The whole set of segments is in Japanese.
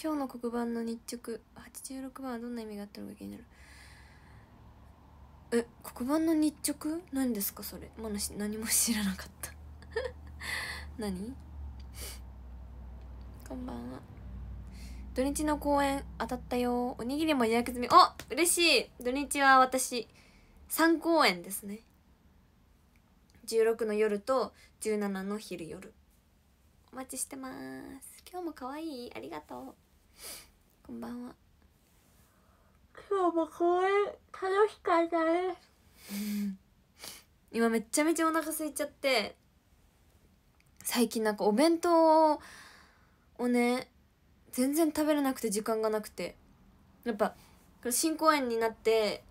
今日の黒板の日直86番はどんな意味があったのか気になるえ黒板の日直何ですかそれまだし何も知らなかった 何こんばんは土日の公演当たったよおにぎりも予約済みお嬉しい土日は私3公演ですね16の夜と17の昼夜お待ちしてます今日も可愛いありがとうこんばんは今日も公園楽しかったね今めちゃめちゃお腹空いちゃって最近なんかお弁当をね全然食べれなくて時間がなくてやっぱ新公演になって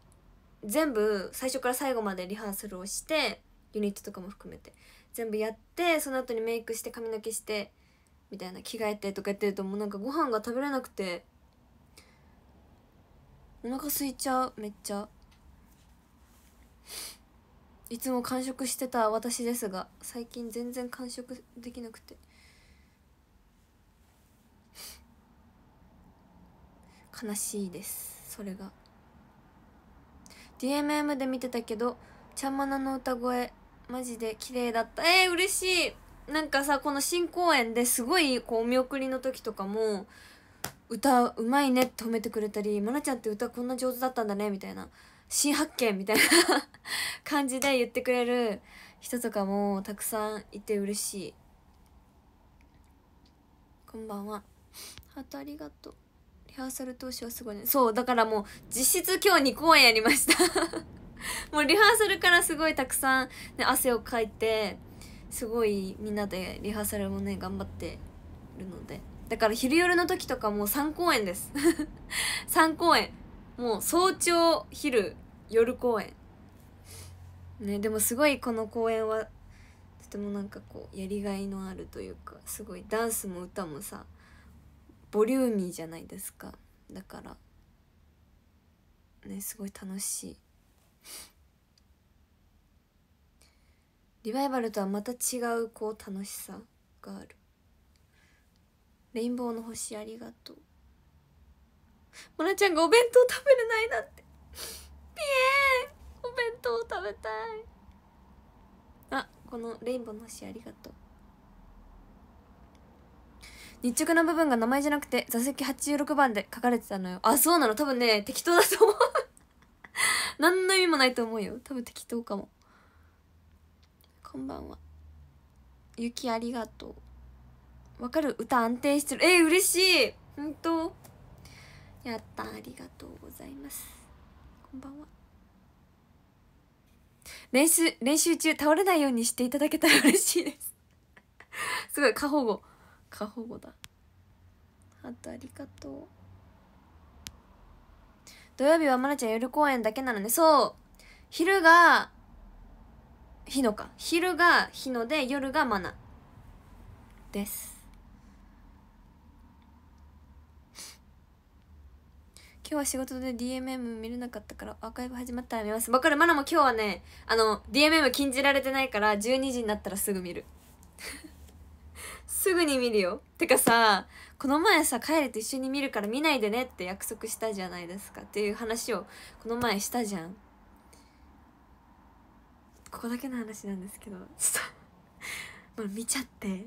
全部最初から最後までリハーサルをしてユニットとかも含めて全部やってその後にメイクして髪の毛してみたいな着替えてとかやってるともうなんかご飯が食べれなくてお腹空いちゃうめっちゃいつも完食してた私ですが最近全然完食できなくて悲しいですそれが DMM で見てたけどちゃんまなの歌声マジで綺麗だったえー、嬉しいなんかさこの新公演ですごいこうお見送りの時とかも歌うまいねって褒めてくれたり「愛菜ちゃんって歌こんな上手だったんだね」みたいな新発見みたいな 感じで言ってくれる人とかもたくさんいて嬉しいこんばんはハートありがとうリハーサル当初はすごいねそうだからもう実質今日2公演やりました もうリハーサルからすごいたくさん、ね、汗をかいてすごいみんなでリハーサルもね頑張ってるのでだから昼夜の時とかもう3公演です3 公演もう早朝昼夜公演ねでもすごいこの公演はとてもなんかこうやりがいのあるというかすごいダンスも歌もさボリューミーじゃないですかだからねすごい楽しいリバイバルとはまた違うこう楽しさがあるレインボーの星ありがとうモナちゃんがお弁当食べれないなんてピエーお弁当食べたいあこのレインボーの星ありがとう日直の部分が名前じゃなくて座席86番で書かれてたのよあそうなの多分ね適当だと思う 何の意味もないと思うよ多分適当かもこんばんは雪ありがとうわかる歌安定してるえー、嬉しい本当やったありがとうございますこんばんは練習練習中倒れないようにしていただけたら 嬉しいですすごい過保護過保護だあと、ありがとう土曜日はまなちゃん夜公演だけなのねそう昼が日のか昼が日ので夜がマナです今日は仕事で DMM 見れなかったからアーカイブ始まったら見ますっかるマナも今日はねあの DMM 禁じられてないから12時になったらすぐ見るすぐに見るよてかさこの前さ帰ると一緒に見るから見ないでねって約束したじゃないですかっていう話をこの前したじゃんここだけの話なんですけどちょっと見ちゃって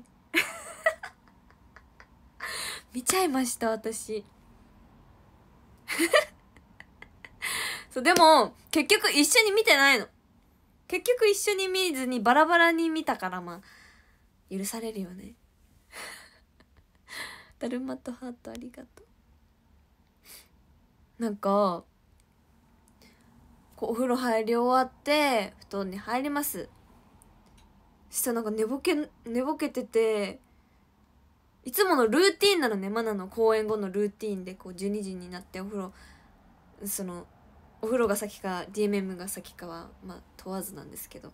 見ちゃいました私そうでも結局一緒に見てないの結局一緒に見ずにバラバラに見たからまあ許されるよね だるまとハートありがとうなんかこうお風呂入り終わって布団に入りますしたらなんか寝ぼけ寝ぼけてていつものルーティンなのねマナの公演後のルーティンでこう12時になってお風呂そのお風呂が先か DMM が先かは、まあ、問わずなんですけど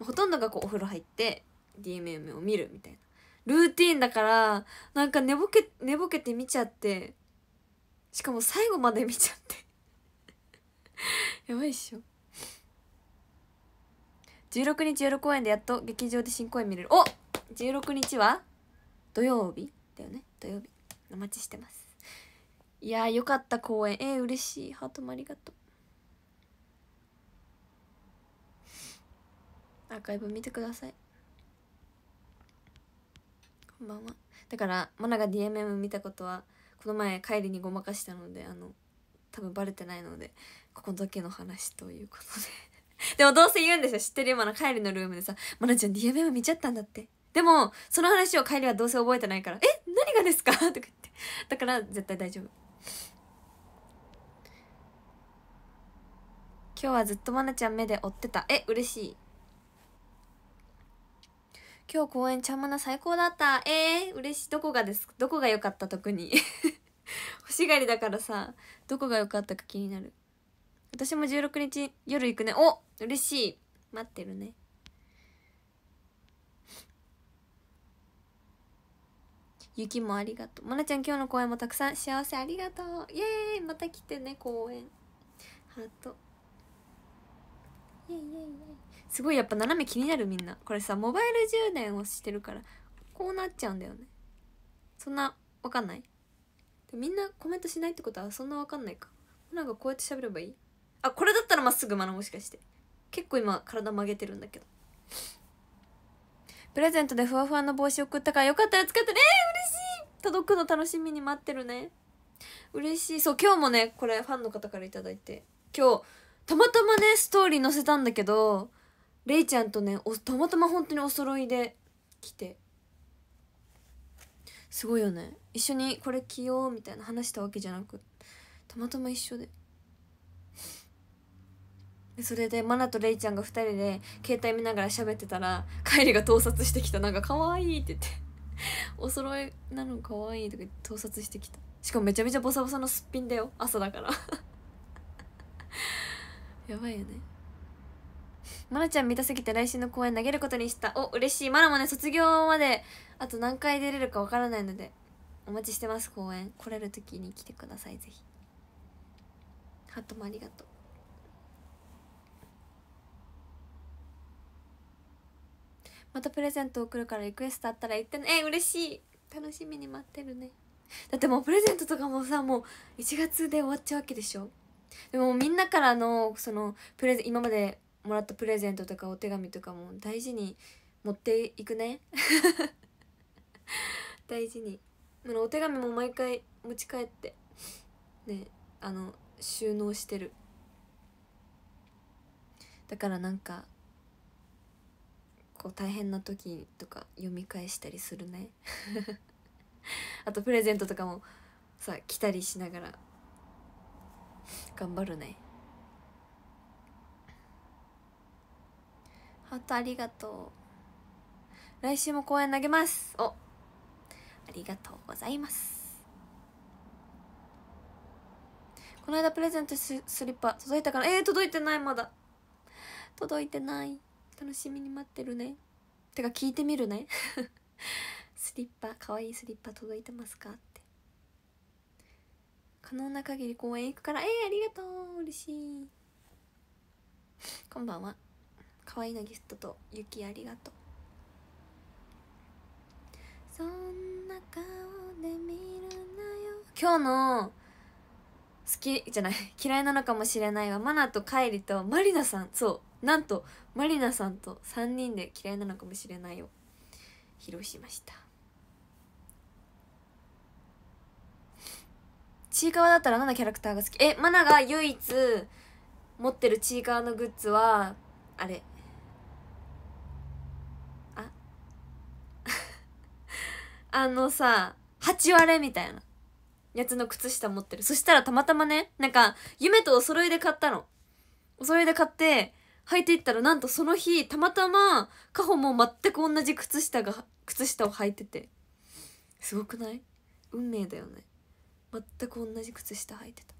ほとんどがこうお風呂入って DMM を見るみたいなルーティンだからなんか寝ぼけ寝ぼけて見ちゃってしかも最後まで見ちゃって やばいっしょ16日夜公演でやっと劇場で新公演見れるお16日は土曜日だよね土曜日お待ちしてますいやーよかった公演えー、嬉しいハートもありがとうアーカイブ見てくださいこんばんはだからマナが DMM 見たことはこの前帰りにごまかしたのであの多分バレてないのでここだけの話ということで でもどうせ言うんでしょ知ってるよマナ帰りのルームでさ「マナちゃん DMM 見ちゃったんだって」でもその話を帰りはどうせ覚えてないから「え何がですか?」とか言ってだから絶対大丈夫今日はずっとマナちゃん目で追ってたえ嬉しい今日公演ちゃんまな最高だったえー、嬉しいどこがですどこが良かった特に欲しがりだからさどこが良かったか気になる私も16日夜行くねお嬉しい待ってるね雪もありがとう。まなちゃん今日の公演もたくさん幸せありがとう。イエーイまた来てね、公演。ハート。イエイイエイイエイ。すごいやっぱ斜め気になるみんな。これさ、モバイル充電をしてるから、こうなっちゃうんだよね。そんな、わかんないみんなコメントしないってことはそんなわかんないか。なんかこうやって喋ればいいあこれだったらまっすぐまなもしかして結構今体曲げてるんだけどプレゼントでふわふわの帽子送ったからよかったら使ってねえー、嬉しい届くの楽しみに待ってるね嬉しいそう今日もねこれファンの方から頂いて今日たまたまねストーリー載せたんだけどれいちゃんとねたまたま本当にお揃いで来てすごいよね一緒にこれ着ようみたいな話したわけじゃなくたまたま一緒でそれでマナとレイちゃんが2人で携帯見ながら喋ってたら帰りが盗撮してきたなんか可愛いって言って「お揃いなの可愛いとか言って盗撮してきたしかもめちゃめちゃボサボサのすっぴんだよ朝だから やばいよねマナちゃん見たすぎて来週の公演投げることにしたお嬉しいマナもね卒業まであと何回出れるかわからないのでお待ちしてます公演来れる時に来てくださいぜひハートもありがとうまたプレゼント送るからリクエストあったら言ってねえ嬉しい楽しみに待ってるねだってもうプレゼントとかもさもう1月で終わっちゃうわけでしょでもみんなからのそのプレゼ今までもらったプレゼントとかお手紙とかも大事に持っていくね 大事にお手紙も毎回持ち帰ってねあの収納してるだからなんかこ大変な時とか読み返したりするね あとプレゼントとかもさ来たりしながら頑張るねハートありがとう来週も公演投げますおありがとうございますこの間プレゼントスリッパ届いたからえー、届いてないまだ届いてない楽しみに待ってるねてか聞いてみるね スリッパ可愛いスリッパ届いてますかって可能な限り公園行くからえー、ありがとう嬉しいこんばんは可愛いなギフトと雪ありがとうそんな顔で見るなよ今日の好きじゃない 嫌いなのかもしれないわマナとカイリとマリナさんそうなんとマリナさんと3人で嫌いなのかもしれないを披露しましたちいかわだったら何のキャラクターが好きえマナが唯一持ってるちいかわのグッズはあれあ あのさ8割れみたいなやつの靴下持ってるそしたらたまたまねなんか夢とお揃いで買ったのお揃いで買って履いていったらなんとその日たまたまカホも全く同じ靴下が靴下を履いててすごくない運命だよね全く同じ靴下履いてた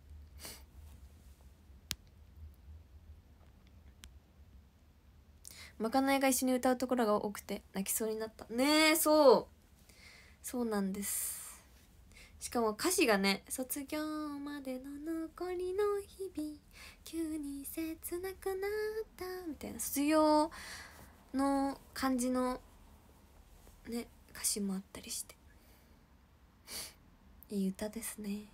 まかないが一緒に歌うところが多くて泣きそうになったねえそうそうなんですしかも歌詞がね「卒業までの残りの日々急に切なくなった」みたいな卒業の感じのね歌詞もあったりして いい歌ですね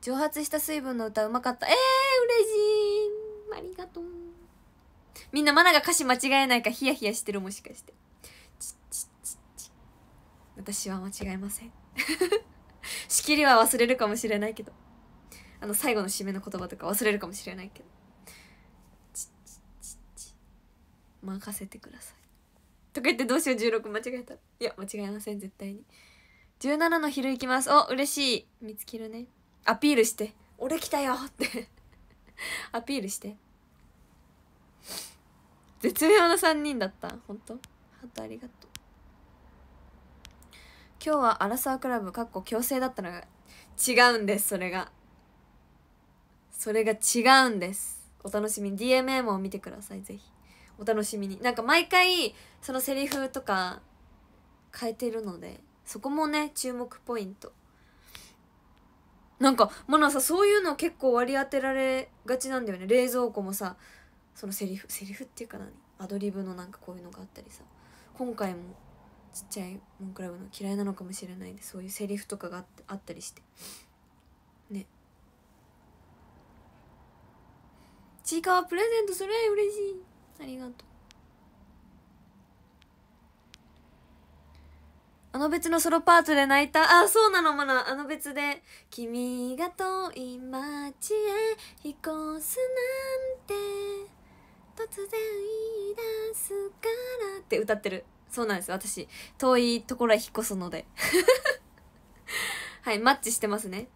蒸発した水分の歌うまかったえー、嬉しいありがとうみんなマナが歌詞間違えないかヒヤヒヤしてるもしかして私は間違えません 仕切りは忘れるかもしれないけどあの最後の締めの言葉とか忘れるかもしれないけど任せてくださいとか言ってどうしよう16間違えたいや間違えません絶対に17の昼行きますお嬉しい見つけるねアピールして俺来たよってアピールして絶妙な3人だった本当ハ当ありがとう今日はアラサークラブかっこ強制だったのが違うんですそれがそれが違うんですお楽しみに DMM を見てくださいぜひお楽しみになんか毎回そのセリフとか変えてるのでそこもね注目ポイントなんかマナさそういうの結構割り当てられがちなんだよね冷蔵庫もさそのセリフセリフっていうか何アドリブのなんかこういうのがあったりさ今回もちっちゃいモンクラブの嫌いなのかもしれないでそういうセリフとかがあったりしてねちいかわプレゼントすれ嬉しいありがとうあの別のソロパートで泣いた。あ、そうなの、まな。あの別で。君が遠い街へ引越すなんて、突然言い出すからって歌ってる。そうなんです私遠いところへ引っ越すのではいマッチしてますね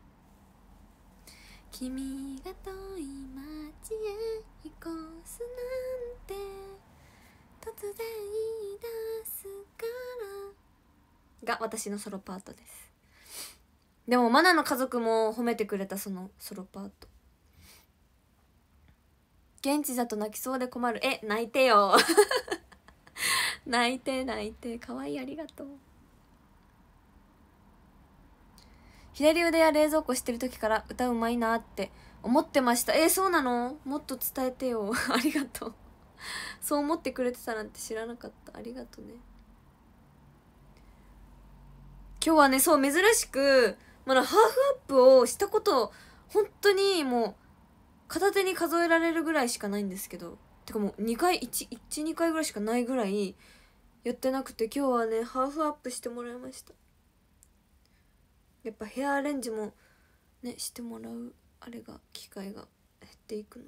君が遠い街へ引っ越すなんて突然言い出すからが私のソロパートですでもマナの家族も褒めてくれたそのソロパート現地だと泣きそうで困るえ泣いてよ泣いて泣いてかわいいありがとう左腕や冷蔵庫してる時から歌うまいなって思ってましたえー、そうなのもっと伝えてよ ありがとうそう思ってくれてたなんて知らなかったありがとうね今日はねそう珍しくまだハーフアップをしたこと本当にもう片手に数えられるぐらいしかないんですけどてかもう2回12回ぐらいしかないぐらいやってなくて今日はねハーフアップしてもらいましたやっぱヘアアレンジもねしてもらうあれが機会が減っていくの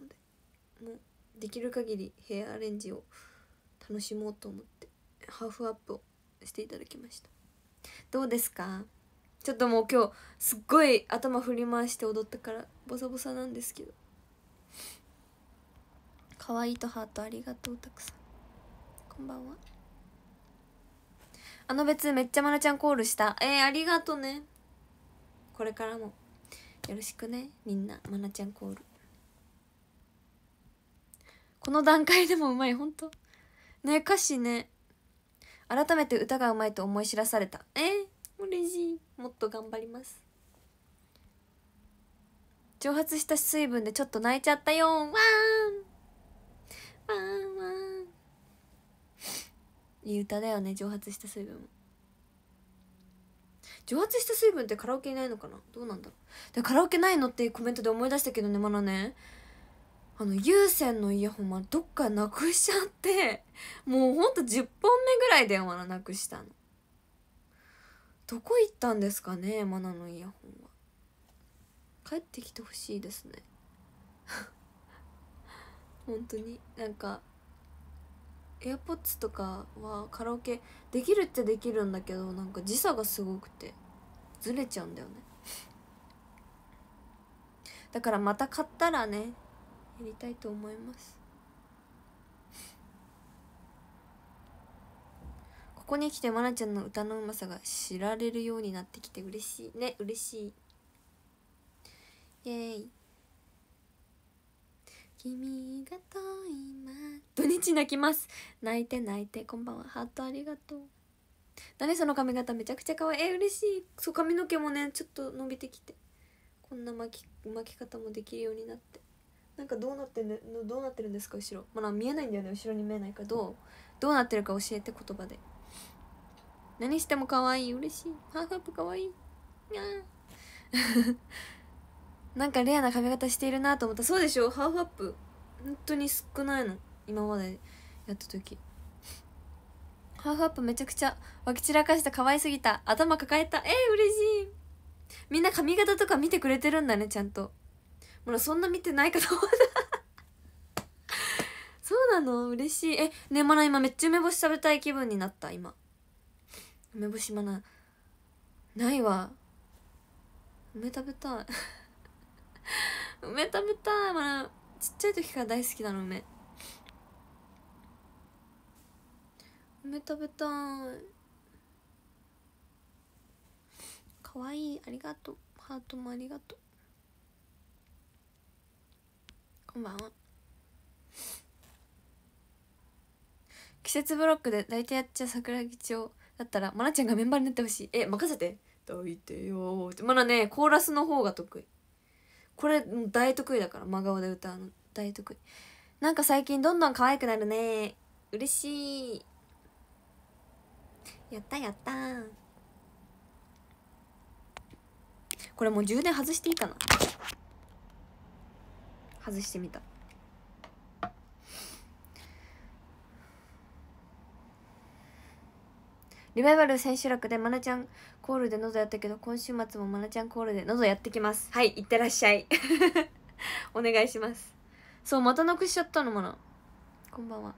でもうできる限りヘアアレンジを楽しもうと思ってハーフアップをしていただきましたどうですかちょっともう今日すっごい頭振り回して踊ったからボサボサなんですけど可愛いとハートありがとうたくさんこんばんはあの別めっちゃまなちゃんコールしたえー、ありがとねこれからもよろしくねみんなまなちゃんコールこの段階でもうまいほんとね歌詞ね改めて歌がうまいと思い知らされたえー、嬉しいもっと頑張ります蒸発した水分でちょっと泣いちゃったよわーんわーんわーんいい歌だよね蒸発した水分も蒸発した水分ってカラオケにないのかなどうなんだろうでカラオケないのっていうコメントで思い出したけどねまだねあの有線のイヤホンはどっかなくしちゃってもうほんと10本目ぐらい電話まなくしたのどこ行ったんですかねマナのイヤホンは帰ってきてほしいですね 本当になんか AirPods とかはカラオケできるってできるんだけどなんか時差がすごくてずれちゃうんだよねだからまた買ったらねやりたいと思いますここに来て愛菜ちゃんの歌のうまさが知られるようになってきて嬉しいね嬉しいイエーイ君が遠いま土日泣きます泣いて泣いてこんばんはハートありがとう何その髪型めちゃくちゃ可愛いえ嬉しいそう髪の毛もねちょっと伸びてきてこんな巻き巻き方もできるようになってなんかどうなってね、どうなってるんですか後ろまだ、見えないんだよね後ろに見えないかどうどうなってるか教えて言葉で何しても可愛い嬉しいハーフアップ可愛いにゃーなんかレアな髪型しているなと思ったそうでしょハーフアップ本当に少ないの今までやった時ハーフアップめちゃくちゃ湧き散らかした可愛すぎた頭抱えたえー、嬉しいみんな髪型とか見てくれてるんだねちゃんとほらそんな見てないかと思った そうなの嬉しいえねまな今めっちゃ梅干し食べたい気分になった今梅干しまなないわ梅食べたい 梅食べたい、まあ、ちっちゃい時から大好きなの梅梅食べたいかわいいありがとうハートもありがとうこんばんは季節ブロックで大体やっちゃ桜木町だったら愛菜、ちゃんがメンバーになってほしいえ任せて抱いてよーってまだねコーラスの方が得意これ大得意だから真顔で歌うの大得意なんか最近どんどん可愛くなるね嬉しいやったやったこれもう充電外していいかな外してみたリバイバル千秋楽でまなちゃんコールで喉やったけど今週末もまなちゃんコールで喉やってきますはいいってらっしゃい お願いしますそうまたなくしちゃったのもなこんばんは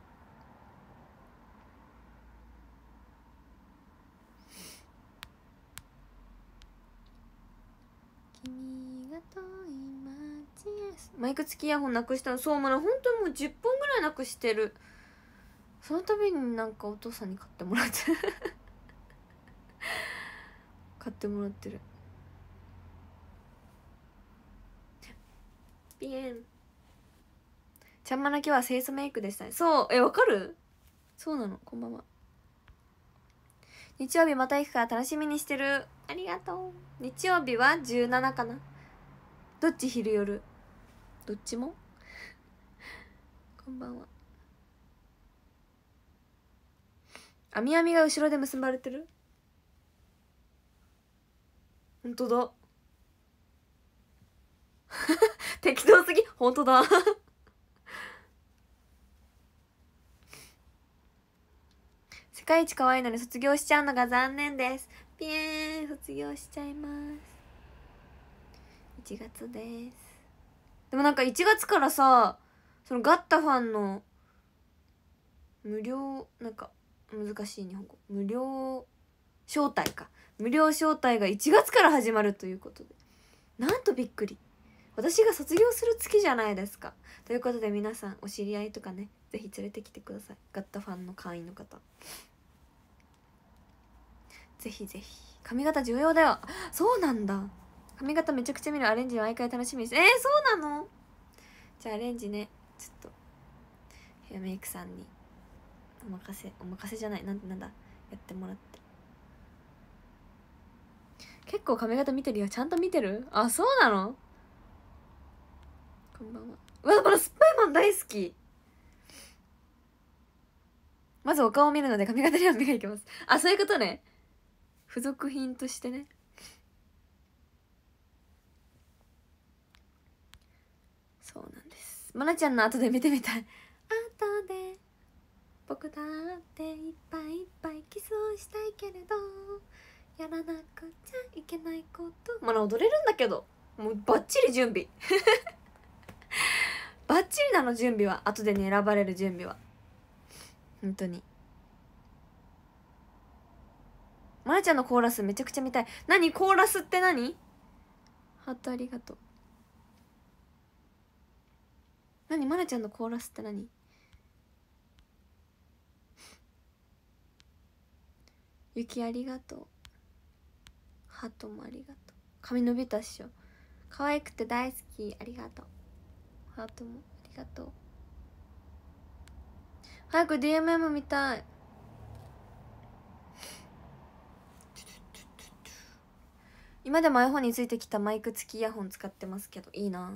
君が遠い街マイク付きイヤホンなくしたのそうもな本当もう10本ぐらいなくしてるその度になんかお父さんに買ってもらって買ってもらってるピエンちゃんまなきは清楚メイクでしたねそうえわかるそうなのこんばんは日曜日また行くから楽しみにしてるありがとう日曜日は17かなどっち昼夜どっちもこんばんはあみあみが後ろで結ばれてる本当だ 適当すぎ本当だ 世界一可愛いのに卒業しちゃうのが残念ですピエーン卒業しちゃいます1月ですでもなんか1月からさそのガッタファンの無料なんか難しい日本語無料招待か無料招待が1月から始まるということでなんとびっくり私が卒業する月じゃないですかということで皆さんお知り合いとかね是非連れてきてくださいガッタファンの会員の方ぜひぜひ髪型重要だよそうなんだ髪型めちゃくちゃ見るアレンジ毎回楽しみですえー、そうなのじゃあアレンジねちょっとヘアメイクさんにお任せお任せじゃないなんなんだやってもらって結構髪型見てるよちゃんと見てるあそうなのこんばんはうわこのスパイマン大好きまずお顔を見るので髪型には目がいきますあそういうことね付属品としてねそうなんですまなちゃんの後で見てみたい後で僕だっていっぱいいっぱいキスをしたいけれどやらなくちゃいけないことまだ踊れるんだけどもうバッチリ準備 バッチリなの準備は後でに選ばれる準備は本当にまなちゃんのコーラスめちゃくちゃ見たい何コーラスって何ハートありがとう何まなちゃんのコーラスって何雪ありがとうハートもありがとう髪伸びたっしょ可愛くて大好きありがとうハートもありがとう早く DMM 見たい今でも iPhone についてきたマイク付きイヤホン使ってますけどいいな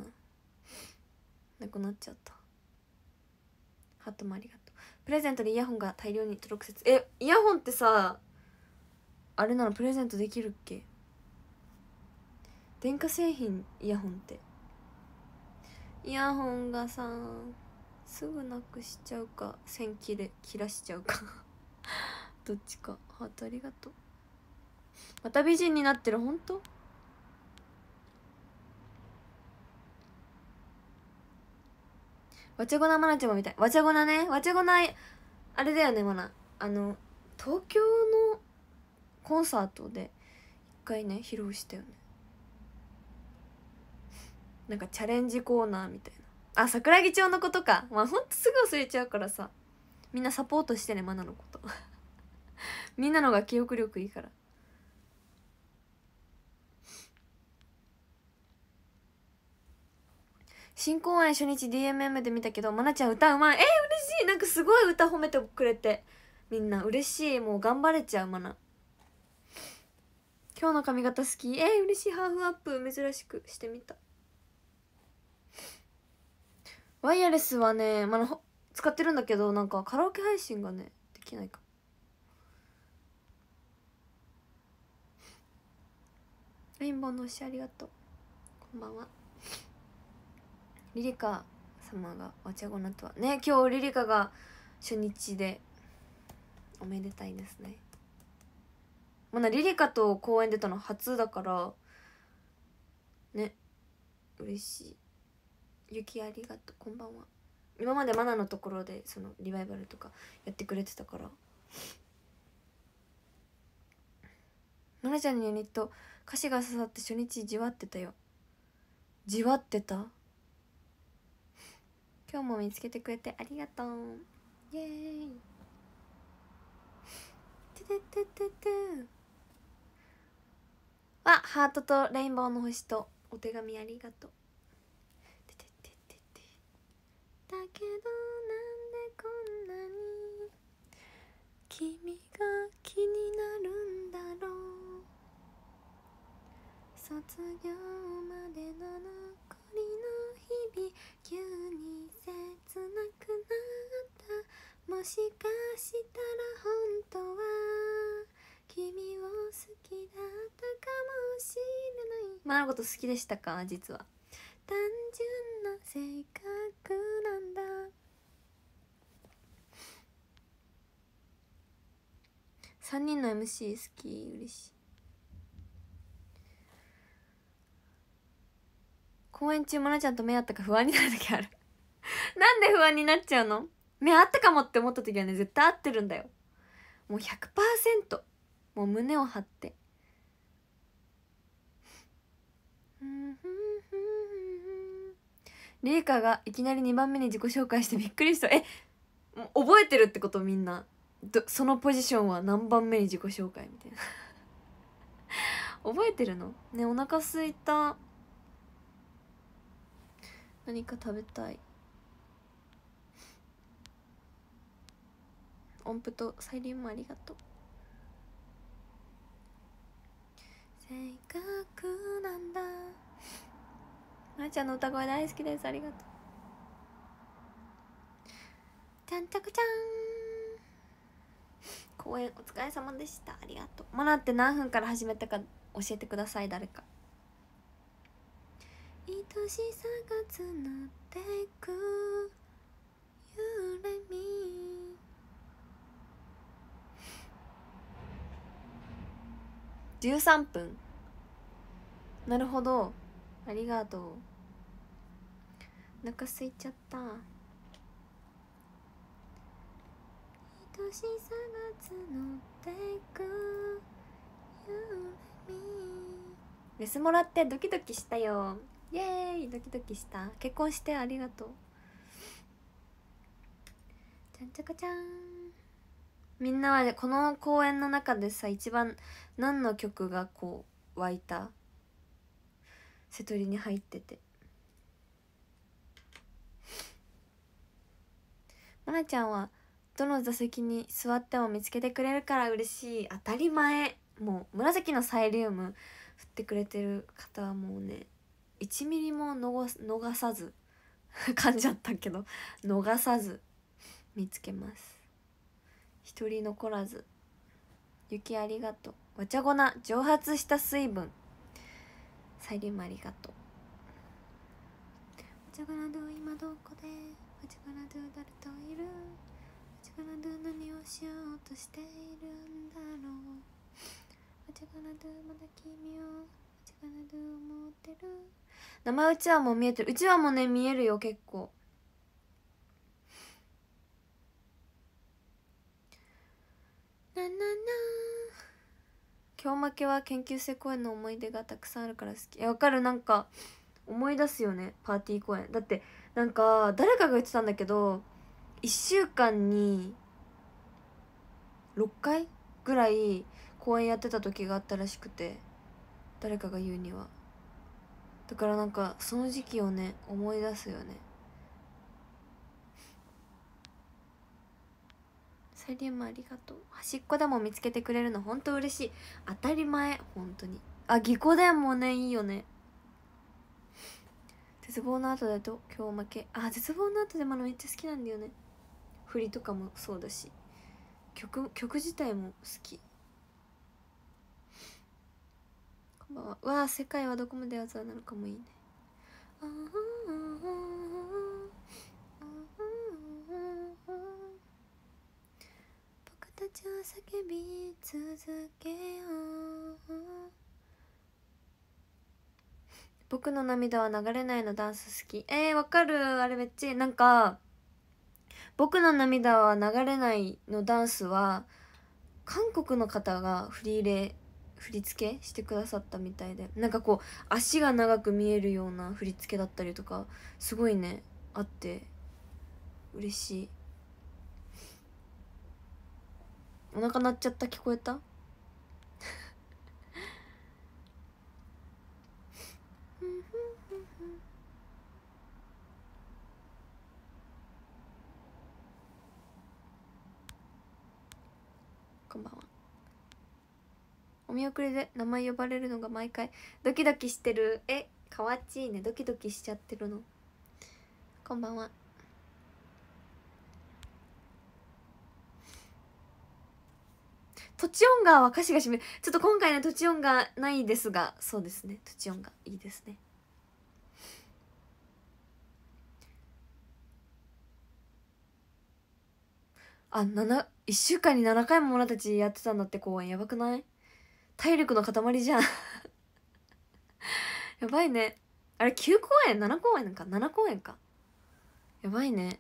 なくなっちゃったハートもありがとうプレゼントでイヤホンが大量に届く説えイヤホンってさあれなのプレゼントできるっけ電化製品イヤホンってイヤホンがさすぐなくしちゃうか線切れ切らしちゃうか どっちかハートありがとうまた美人になってる本当わちゃごなまなちゃんみたいわちゃごなねわちゃごなあれだよねまなあの東京のコンサートで一回ね披露したよねなんかチャレンジコーナーみたいなあ桜木町のことかまあほんとすぐ忘れちゃうからさみんなサポートしてねマナのこと みんなのが記憶力いいから新公演初日 DMM で見たけどまなちゃん歌うまいえー、嬉しいなんかすごい歌褒めてくれてみんな嬉しいもう頑張れちゃうまな今日の髪型好きえー、嬉しいハーフアップ珍しくしてみたワイヤレスはね、まあ、使ってるんだけどなんかカラオケ配信がねできないかレインボーの推しありがとうこんばんはリリカ様がお茶ごなとはね今日リリカが初日でおめでたいですねまだリリカと公演出たの初だからね嬉しい雪ありがとうこんばんは今までマナのところでそのリバイバルとかやってくれてたからマナちゃんのユニット歌詞が刺さって初日じわってたよじわってた今日も見つけてくれてありがとうイエーイてててててわハートとレインボーの星とお手紙ありがとうけどなんでこんなに君が気になるんだろう卒業までの残りの日々急に切なくなったもしかしたら本当は君を好きだったかもしれないまなコと好きでしたか実は単純な性格なんだ3人の MC 好き嬉しい公演中愛なちゃんと目合ったか不安になる時ある なんで不安になっちゃうの目合ったかもって思った時はね絶対合ってるんだよもう100%もう胸を張ってうんレイカがいきなり2番目に自己紹介してびっくりしたえ覚えてるってことみんなそのポジションは何番目に自己紹介みたいな覚えてるのねお腹すいた何か食べたい音符とサイリウムありがとう性格なんだまーちゃんの歌声大好きですありがとうちゃんちゃくちゃん公演お疲れ様でしたありがとうマナって何分から始めたか教えてください誰か愛しさがつなっていく揺れみ13分なるほどありがとうお腹すいちゃった愛しさが募ってくスもらってドキドキしたよイエーイドキドキした結婚してありがとうちゃんちゃかちゃんみんなはこの公演の中でさ一番何の曲がこう湧いた瀬戸りに入っててまなちゃんはどの座席に座っても見つけてくれるから嬉しい当たり前もう紫のサイリウム振ってくれてる方はもうね1ミリも逃さず 噛んじゃったけど逃さず見つけます一人残らず雪ありがとうわちゃごな蒸発した水分サイもありがとうチちガラドゥ今どこでちャガラドだるといるチャガラドゥ何をしようとしているんだろうチちガラドゥまだ君をチちガラドゥ思ってる名前うちはもう見えてるうちはもうね見えるよ結構ななな今日負けは研究生公演の思い出がたくさんあるから好きわかるなんか思い出すよねパーティー公演だってなんか誰かが言ってたんだけど1週間に6回ぐらい公演やってた時があったらしくて誰かが言うにはだからなんかその時期をね思い出すよねサリウムありがとう端っこでも見つけてくれるの本当嬉しい当たり前本当にあぎこでもねいいよね絶望の後だと今日負けあ絶望の後でもめっちゃ好きなんだよね振りとかもそうだし曲曲自体も好きこんばんはわあ世界はどこまであざなのかもいいねああち叫び続けよう僕の涙は流れないのダンス好きえー、わかるあれめっちゃなんか僕の涙は流れないのダンスは韓国の方が振り入れ振り付けしてくださったみたいでなんかこう足が長く見えるような振り付けだったりとかすごいねあって嬉しいお腹鳴っちゃった聞こえたこんばんはお見送りで名前呼ばれるのが毎回ドキドキしてるえかわちいねドキドキしちゃってるのこんばんはとち音がは歌詞が締めちょっと今回ね土地音がないですがそうですね土地音がいいですねあ七1週間に7回もオラたちやってたんだって公演やばくない体力の塊じゃん やばいねあれ9公演7公演か7公演かやばいね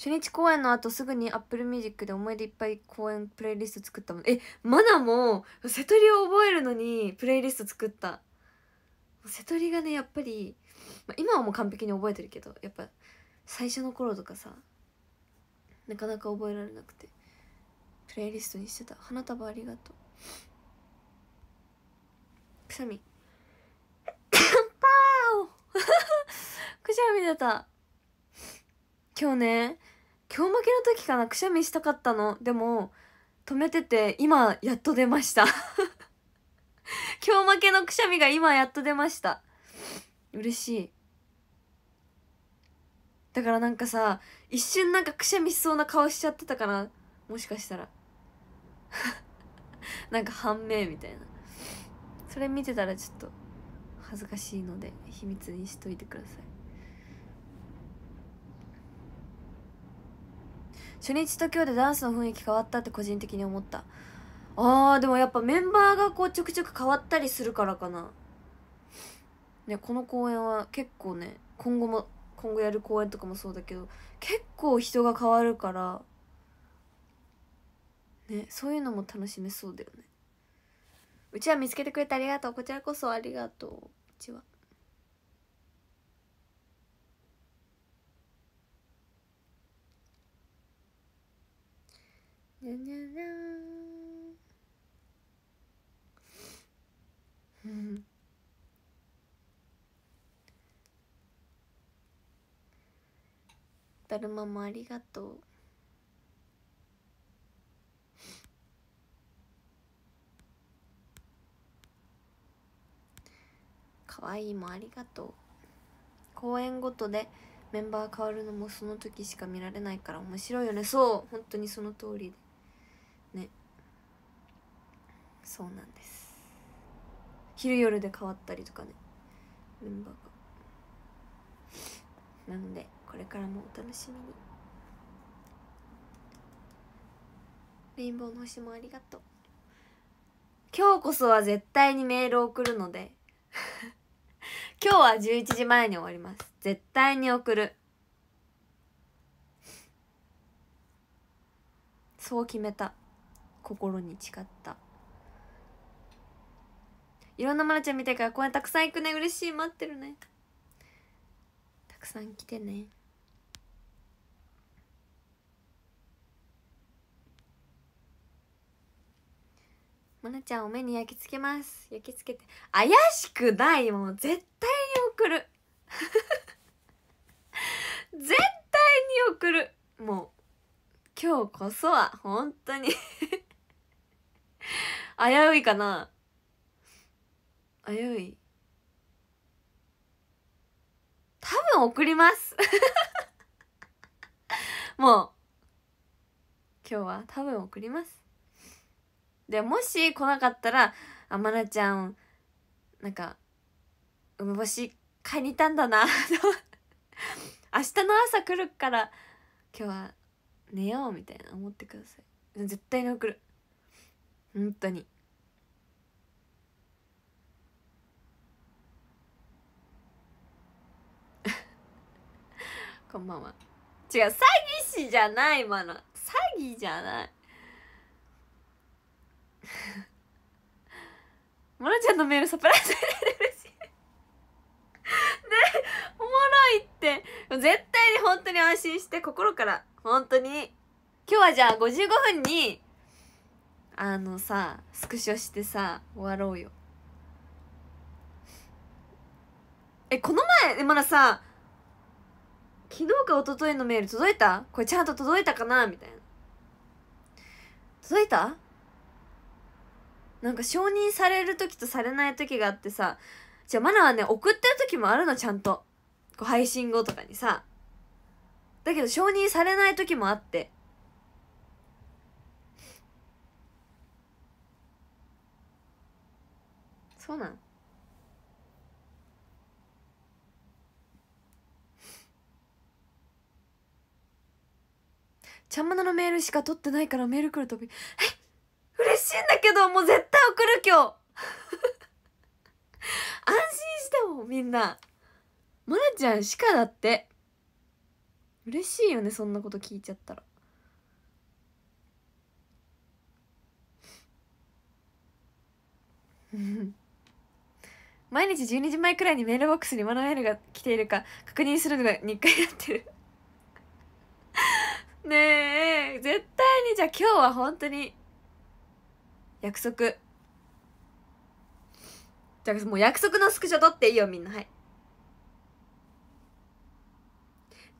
初日公演の後すぐに Apple Music で思い出いっぱい公演プレイリスト作ったもんえマナも瀬戸りを覚えるのにプレイリスト作った瀬戸りがねやっぱり、まあ、今はもう完璧に覚えてるけどやっぱ最初の頃とかさなかなか覚えられなくてプレイリストにしてた花束ありがとうくしゃみ パーオ くしゃみ出た今日ね今日負けの時かなくしゃみしたかったのでも止めてて今やっと出ました 今日負けのくしゃみが今やっと出ました嬉しいだからなんかさ一瞬なんかくしゃみしそうな顔しちゃってたかなもしかしたら なんか半明みたいなそれ見てたらちょっと恥ずかしいので秘密にしといてください初日と今日でダンスの雰囲気変わったって個人的に思ったあーでもやっぱメンバーがこうちょくちょく変わったりするからかなねこの公演は結構ね今後も今後やる公演とかもそうだけど結構人が変わるからねそういうのも楽しめそうだよねうちは見つけてくれてありがとうこちらこそありがとううちはにゃにゃにゃーんだるまもありがとうかわいいもありがとう公演ごとでメンバー変わるのもその時しか見られないから面白いよねそう本当にその通りでそうなんです昼夜で変わったりとかねメンバーがなのでこれからもお楽しみにレインボーの星もありがとう今日こそは絶対にメールを送るので 今日は11時前に終わります絶対に送るそう決めた心に誓ったいろんなまなちゃん見たいから公園たくさん行くね嬉しい待ってるねたくさん来てねまなちゃんお目に焼き付けます焼き付けて怪しくないもう絶対に送る 絶対に送るもう今日こそは本当に 危ういかなあうい多分送ります もう今日は多分送りますでもし来なかったらあまなちゃんなんか梅干し買いに行ったんだな 明日の朝来るから今日は寝ようみたいな思ってください絶対に送る本当にこんばんは違う詐欺師じゃない今の詐欺じゃない モラちゃんのメールサプライズ でしいねおもろいって絶対に本当に安心して心から本当に今日はじゃあ55分にあのさスクショしてさ終わろうよえこの前えまださ昨日か一昨日のメール届いたこれちゃんと届いたかなみたいな。届いたなんか承認される時とされない時があってさ、じゃあマナはね、送ってる時もあるの、ちゃんと。こう配信後とかにさ。だけど承認されない時もあって。そうなのちゃんまなのメールしか取ってないからメール来るとびえ嬉しいんだけどもう絶対送る今日 安心してもみんなまなちゃん鹿だって嬉しいよねそんなこと聞いちゃったらうん 毎日12時前くらいにメールボックスにマナメールが来ているか確認するのが日課になってるねえ、絶対にじゃあ今日は本当に、約束。じゃあもう約束のスクショ撮っていいよみんな、はい。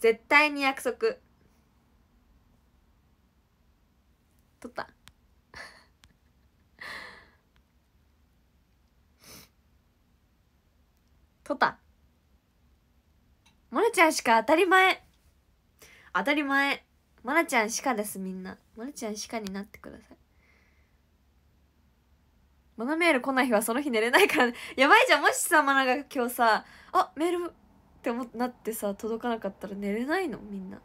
絶対に約束。取った。取った。もネちゃんしか当たり前。当たり前。まなちゃん鹿ですみんなまなちゃん鹿になってくださいマナメール来ない日はその日寝れないから、ね、やばいじゃんもしさマナが今日さあメールって思なってさ届かなかったら寝れないのみんな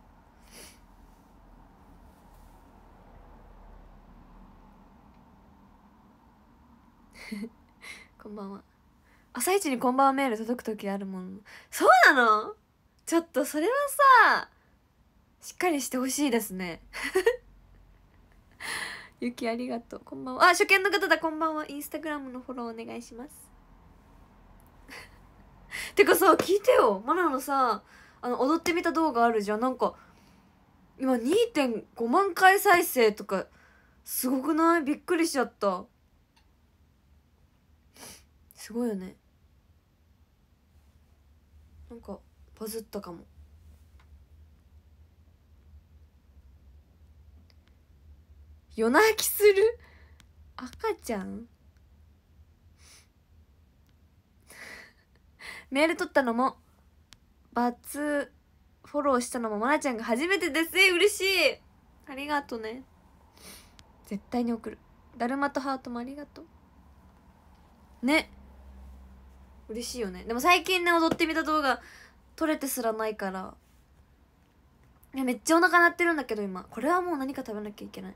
こんばんは朝一にこんばんはメール届く時あるもんそうなのちょっとそれはさしっかりしてほしいですね ゆきありがとうこんばんはあ初見の方だこんばんはインスタグラムのフォローお願いします てかさ聞いてよマナのさあの踊ってみた動画あるじゃんなんか今2.5万回再生とかすごくないびっくりしちゃったすごいよねなんかバズったかも夜泣きする赤ちゃん メール取ったのもバツフォローしたのもまなちゃんが初めてですえ嬉しいありがとね絶対に送るだるまとハートもありがとうね嬉しいよねでも最近ね踊ってみた動画撮れてすらないからいやめっちゃお腹鳴ってるんだけど今これはもう何か食べなきゃいけない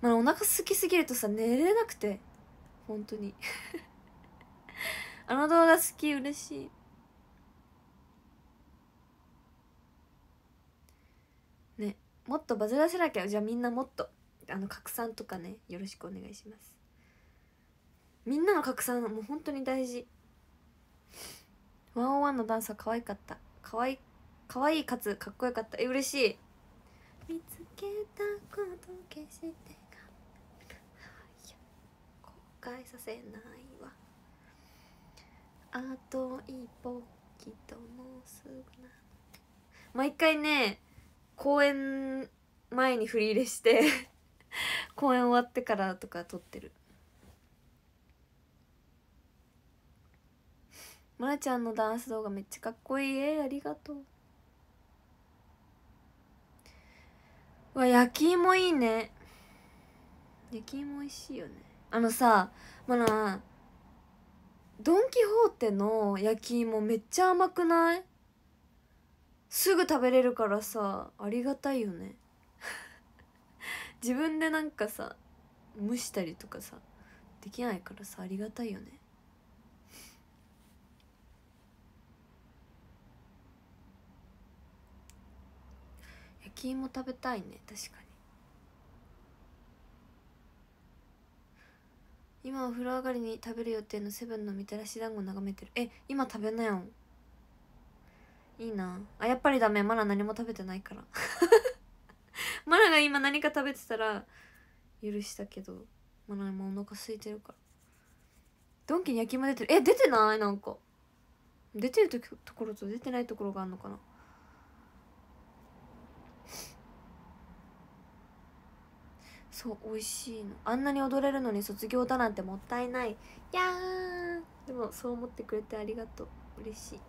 まあ、お腹空きすぎるとさ寝れなくて本当に あの動画好き嬉しいねもっとバズらせなきゃじゃあみんなもっとあの拡散とかねよろしくお願いしますみんなの拡散もう本当に大事101のダンサー可愛かった可愛い可愛いかつかっこよかったえ嬉しい見つけたこと消してえさせないわあと一歩きっともうすぐな毎回ね公演前に振り入れして 公演終わってからとか撮ってるまなちゃんのダンス動画めっちゃかっこいいえー、ありがとうわ焼き芋いいね焼き芋美味しいよねあのさまだ。ドン・キホーテの焼き芋めっちゃ甘くないすぐ食べれるからさありがたいよね自分でなんかさ蒸したりとかさできないからさありがたいよね焼き芋食べたいね確かに今お風呂上がりに食べる予定のセブンのみたらし団子眺めてるえ今食べなよいいなあやっぱりダメまだ何も食べてないからマラ が今何か食べてたら許したけどマラ今お腹空いてるからドンキに焼き芋出てるえ出てないなんか出てるとところと出てないところがあるのかなそう美味しいのあんなに踊れるのに卒業だなんてもったいないやーでもそう思ってくれてありがとう嬉しい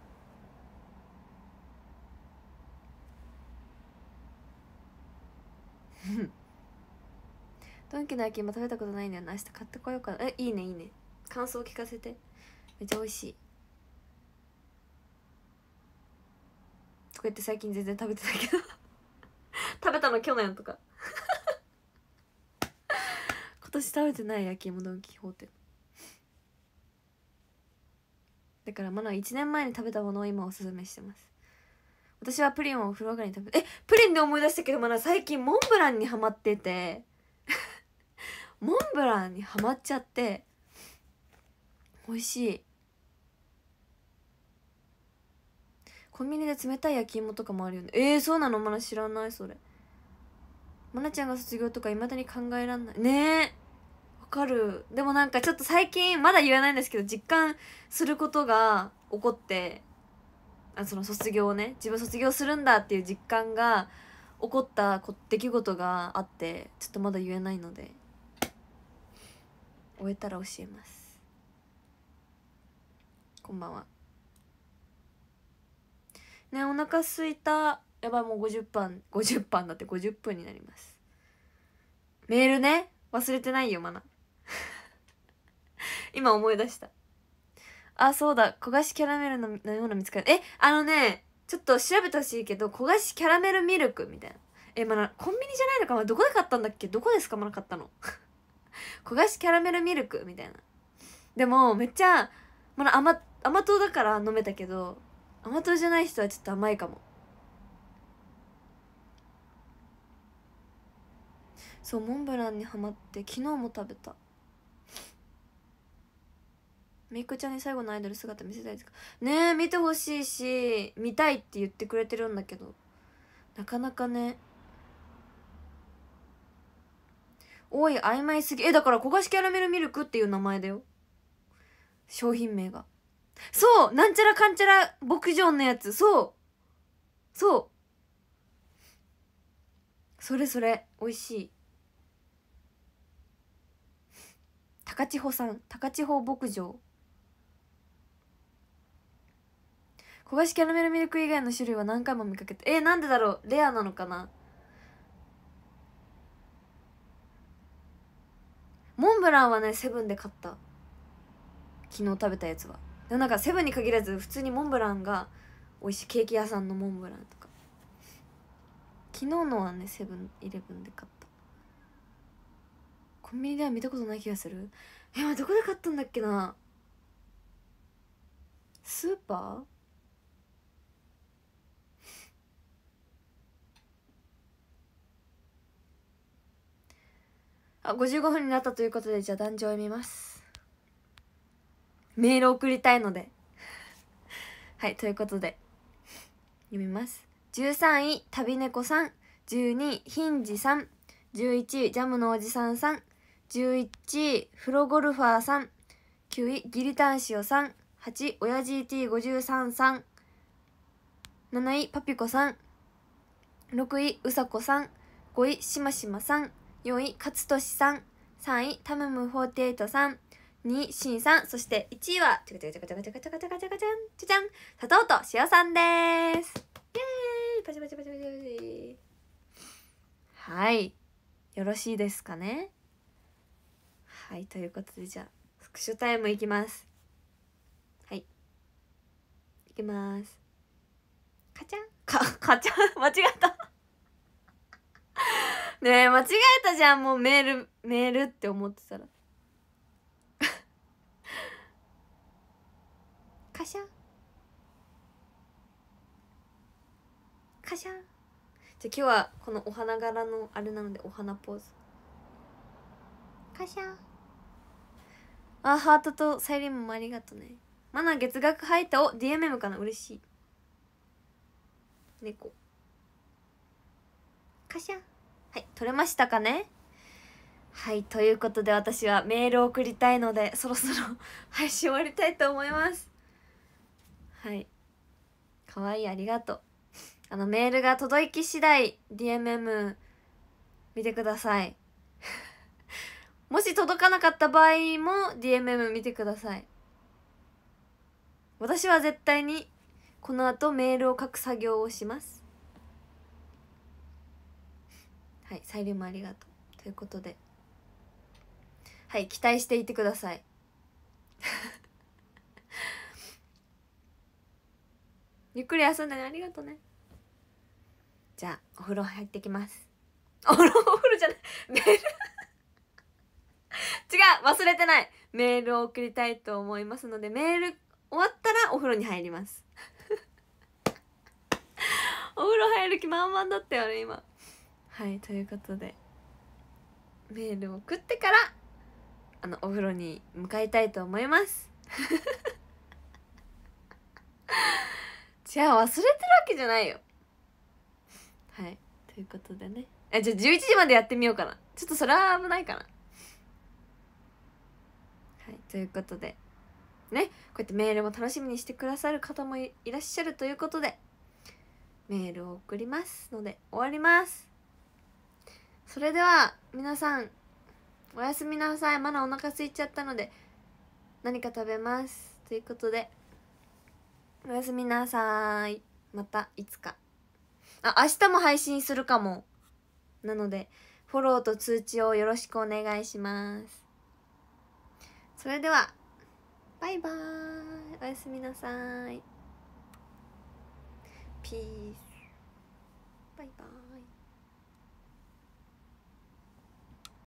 ドンキの焼き芋食べたことないんだよな明日買ってこようかなえいいねいいね感想聞かせてめっちゃ美味しいとか言って最近全然食べてないけど食べたの去年とか今年食べてない焼き芋ドン・キホーテだからまだ1年前に食べたものを今おすすめしてます私はプリンをお風呂上がりに食べえプリンで思い出したけどまだ最近モンブランにはまってて モンブランにはまっちゃって美味しいコンビニで冷たい焼き芋とかもあるよねえー、そうなのまだ知らないそれまなちゃんが卒業とかいまだに考えらんないねえかるでもなんかちょっと最近まだ言えないんですけど実感することが起こってあその卒業をね自分卒業するんだっていう実感が起こった出来事があってちょっとまだ言えないので終えたら教えますこんばんはねお腹すいたやばいもう50分50分だって50分になりますメールね忘れてないよまだ。今思い出したあそうだ焦がしキャラメルの飲み物見つかるえあのねちょっと調べてほしいけど焦がしキャラメルミルクみたいなえまだコンビニじゃないのかまだどこで買ったんだっけどこですかまだ買ったの 焦がしキャラメルミルクみたいなでもめっちゃまだ甘甘党だから飲めたけど甘党じゃない人はちょっと甘いかもそうモンブランにはまって昨日も食べたみくちゃんに最後のアイドル姿見せたいですかねえ見てほしいし見たいって言ってくれてるんだけどなかなかねおい曖昧すぎえだから焦がしキャラメルミルクっていう名前だよ商品名がそうなんちゃらかんちゃら牧場のやつそうそうそれそれ美味しい高千穂さん高千穂牧場焦がしキャラメルミルク以外の種類は何回も見かけてえー、なんでだろうレアなのかなモンブランはねセブンで買った昨日食べたやつはでもなんかセブンに限らず普通にモンブランが美味しいケーキ屋さんのモンブランとか昨日のはねセブンイレブンで買ったコンビニでは見たことない気がするえどこで買ったんだっけなスーパーあ55分になったということでじゃあ壇上読みますメール送りたいので はいということで読みます13位旅猫さん12位ヒンジさん11位ジャムのおじさんさん11位フロゴルファーさん9位ギリタンシオさん8位親ー t 5 3さん7位パピコさん6位うさこさん5位しましまさん4位、勝利さん。3位、タムム48さん。2位、シンさん。そして1位は、ちゃかちゃかちゃかちゃかちゃかちゃかちゃかちゃん、ちゃちゃん、砂糖と塩さんです。イェーイパチパチパチパチパチ。はい。よろしいですかねはい、ということで、じゃあ、スクショタイムいきます。はい。いきます。カちゃンカカちゃン間違ったねえ間違えたじゃんもうメールメールって思ってたら カシャカシャじゃあ今日はこのお花柄のあれなのでお花ポーズカシャあハートとサイリンもありがとねマナ月額入ったお DMM かな嬉しい猫カシャはい、取れましたかねはい、ということで私はメールを送りたいので、そろそろ 配信終わりたいと思います。はい。かわいい、ありがとう。あの、メールが届き次第、DMM 見てください。もし届かなかった場合も DMM 見てください。私は絶対にこの後メールを書く作業をします。はいサイリウムありがとうということではい期待していてください ゆっくり休んでねありがとうねじゃあお風呂入ってきます お風呂お風呂じゃないメール 違う忘れてないメールを送りたいと思いますのでメール終わったらお風呂に入りますお風呂入る気満々だったよね今はいということでメールを送ってからあのお風呂に向かいたいと思います じゃあ忘れてるわけじゃないよはいということでねあじゃあ11時までやってみようかなちょっとそれは危ないかなはいということでねこうやってメールも楽しみにしてくださる方もいらっしゃるということでメールを送りますので終わりますそれでは皆さんおやすみなさいまだお腹空いちゃったので何か食べますということでおやすみなさいまたいつかあ明日も配信するかもなのでフォローと通知をよろしくお願いしますそれではバイバーイおやすみなさいピースバイバーイ